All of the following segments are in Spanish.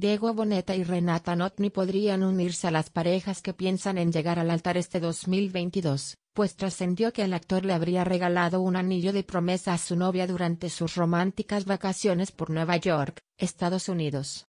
Diego Boneta y Renata Notni podrían unirse a las parejas que piensan en llegar al altar este 2022, pues trascendió que el actor le habría regalado un anillo de promesa a su novia durante sus románticas vacaciones por Nueva York, Estados Unidos.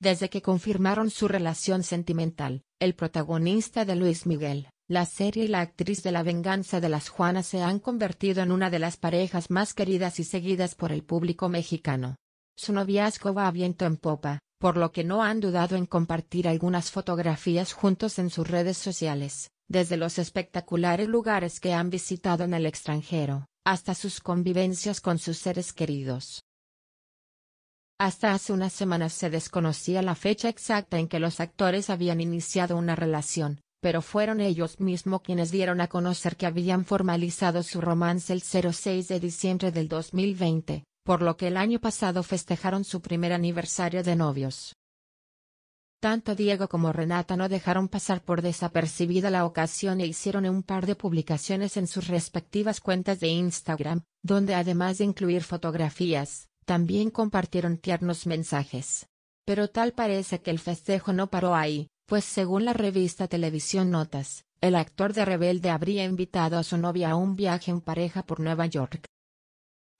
Desde que confirmaron su relación sentimental, el protagonista de Luis Miguel, la serie y la actriz de La Venganza de las Juanas se han convertido en una de las parejas más queridas y seguidas por el público mexicano. Su noviazgo va a viento en popa, por lo que no han dudado en compartir algunas fotografías juntos en sus redes sociales, desde los espectaculares lugares que han visitado en el extranjero, hasta sus convivencias con sus seres queridos. Hasta hace unas semanas se desconocía la fecha exacta en que los actores habían iniciado una relación, pero fueron ellos mismos quienes dieron a conocer que habían formalizado su romance el 06 de diciembre del 2020, por lo que el año pasado festejaron su primer aniversario de novios. Tanto Diego como Renata no dejaron pasar por desapercibida la ocasión e hicieron un par de publicaciones en sus respectivas cuentas de Instagram, donde además de incluir fotografías, también compartieron tiernos mensajes. Pero tal parece que el festejo no paró ahí, pues según la revista Televisión Notas, el actor de Rebelde habría invitado a su novia a un viaje en pareja por Nueva York.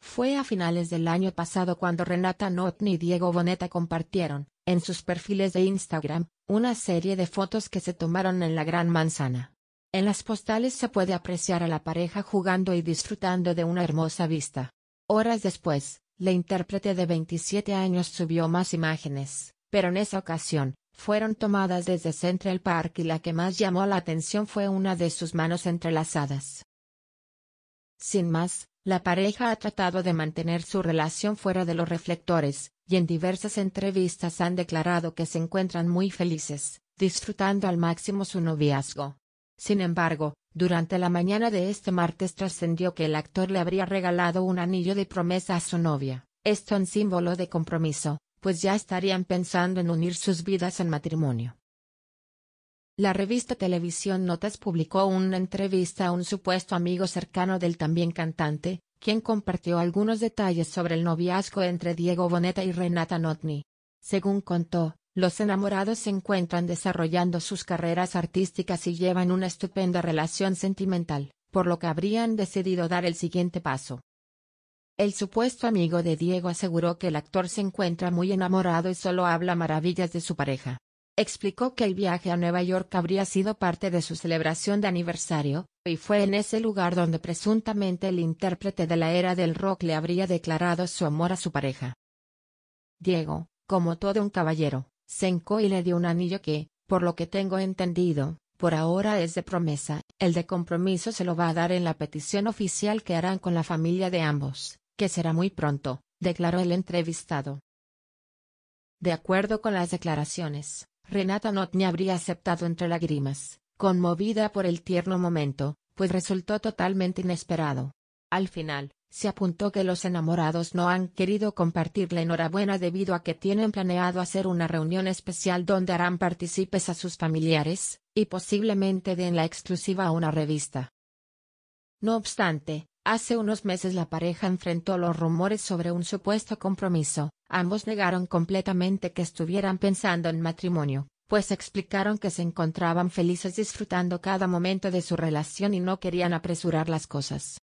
Fue a finales del año pasado cuando Renata Notni y Diego Boneta compartieron, en sus perfiles de Instagram, una serie de fotos que se tomaron en la Gran Manzana. En las postales se puede apreciar a la pareja jugando y disfrutando de una hermosa vista. Horas después, la intérprete de 27 años subió más imágenes, pero en esa ocasión, fueron tomadas desde Central Park y la que más llamó la atención fue una de sus manos entrelazadas. Sin más, la pareja ha tratado de mantener su relación fuera de los reflectores, y en diversas entrevistas han declarado que se encuentran muy felices, disfrutando al máximo su noviazgo. Sin embargo, durante la mañana de este martes trascendió que el actor le habría regalado un anillo de promesa a su novia, esto en símbolo de compromiso, pues ya estarían pensando en unir sus vidas en matrimonio. La revista Televisión Notas publicó una entrevista a un supuesto amigo cercano del también cantante, quien compartió algunos detalles sobre el noviazgo entre Diego Boneta y Renata Notni. Según contó, los enamorados se encuentran desarrollando sus carreras artísticas y llevan una estupenda relación sentimental, por lo que habrían decidido dar el siguiente paso. El supuesto amigo de Diego aseguró que el actor se encuentra muy enamorado y solo habla maravillas de su pareja explicó que el viaje a Nueva York habría sido parte de su celebración de aniversario, y fue en ese lugar donde presuntamente el intérprete de la era del rock le habría declarado su amor a su pareja. Diego, como todo un caballero, se encó y le dio un anillo que, por lo que tengo entendido, por ahora es de promesa, el de compromiso se lo va a dar en la petición oficial que harán con la familia de ambos, que será muy pronto, declaró el entrevistado. De acuerdo con las declaraciones, Renata me habría aceptado entre lágrimas, conmovida por el tierno momento, pues resultó totalmente inesperado. Al final, se apuntó que los enamorados no han querido compartir la enhorabuena debido a que tienen planeado hacer una reunión especial donde harán partícipes a sus familiares, y posiblemente den la exclusiva a una revista. No obstante, Hace unos meses la pareja enfrentó los rumores sobre un supuesto compromiso, ambos negaron completamente que estuvieran pensando en matrimonio, pues explicaron que se encontraban felices disfrutando cada momento de su relación y no querían apresurar las cosas.